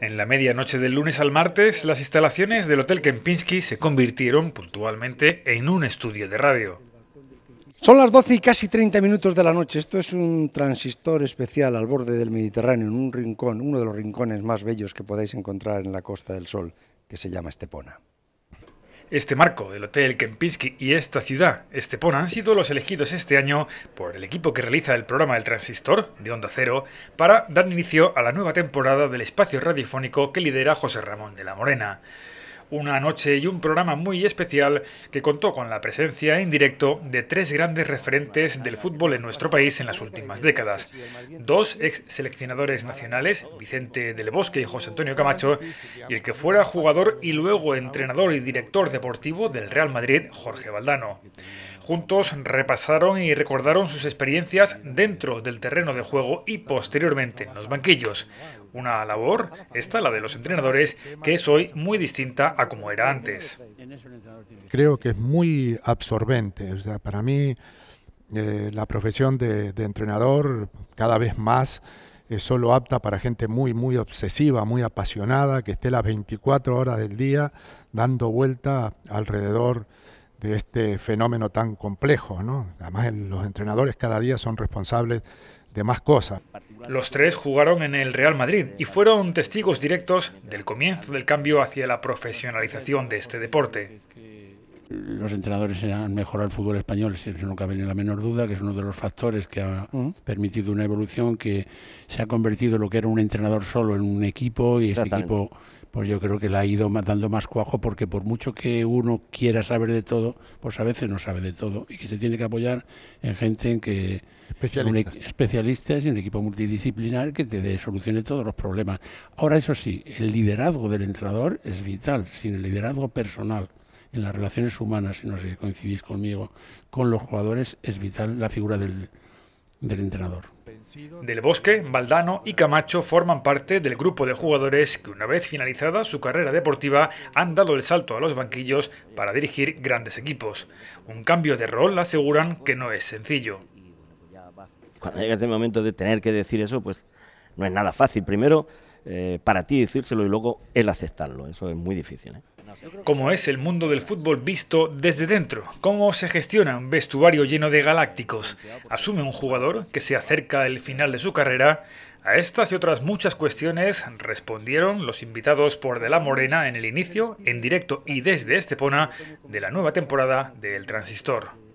En la medianoche del lunes al martes, las instalaciones del Hotel Kempinski se convirtieron puntualmente en un estudio de radio. Son las 12 y casi 30 minutos de la noche. Esto es un transistor especial al borde del Mediterráneo, en un rincón, uno de los rincones más bellos que podáis encontrar en la Costa del Sol, que se llama Estepona. Este marco el Hotel Kempinski y esta ciudad, Estepona, han sido los elegidos este año por el equipo que realiza el programa El Transistor de Onda Cero para dar inicio a la nueva temporada del espacio radiofónico que lidera José Ramón de la Morena una noche y un programa muy especial que contó con la presencia en directo de tres grandes referentes del fútbol en nuestro país en las últimas décadas. Dos ex seleccionadores nacionales, Vicente del Bosque y José Antonio Camacho, y el que fuera jugador y luego entrenador y director deportivo del Real Madrid, Jorge Valdano. Juntos repasaron y recordaron sus experiencias dentro del terreno de juego y posteriormente en los banquillos. Una labor, esta la de los entrenadores, que es hoy muy distinta a como era antes. Creo que es muy absorbente. para mí, eh, la profesión de, entrenador cada vez más es solo apta para gente muy, muy obsesiva, muy apasionada, que esté las 24 horas del día dando vuelta alrededor de este fenómeno tan complejo. ¿no? Además, los entrenadores cada día son responsables de más cosas. Los tres jugaron en el Real Madrid y fueron testigos directos del comienzo del cambio hacia la profesionalización de este deporte. Los entrenadores han mejorado el fútbol español, si eso no cabe ni la menor duda, que es uno de los factores que ha permitido una evolución que se ha convertido lo que era un entrenador solo en un equipo y ese equipo pues yo creo que le ha ido dando más cuajo porque por mucho que uno quiera saber de todo, pues a veces no sabe de todo y que se tiene que apoyar en gente en que especialistas, y un equipo multidisciplinar que te dé, solucione todos los problemas. Ahora eso sí, el liderazgo del entrenador es vital, sin el liderazgo personal en las relaciones humanas, si no sé si coincidís conmigo, con los jugadores es vital la figura del del entrenador. Del Bosque, Valdano y Camacho forman parte del grupo de jugadores que una vez finalizada su carrera deportiva han dado el salto a los banquillos para dirigir grandes equipos. Un cambio de rol aseguran que no es sencillo. Cuando llega ese momento de tener que decir eso, pues no es nada fácil. Primero, eh, para ti decírselo y luego el aceptarlo. Eso es muy difícil. ¿eh? ¿Cómo es el mundo del fútbol visto desde dentro? ¿Cómo se gestiona un vestuario lleno de galácticos? ¿Asume un jugador que se acerca al final de su carrera? A estas y otras muchas cuestiones respondieron los invitados por De la Morena en el inicio, en directo y desde Estepona de la nueva temporada del Transistor.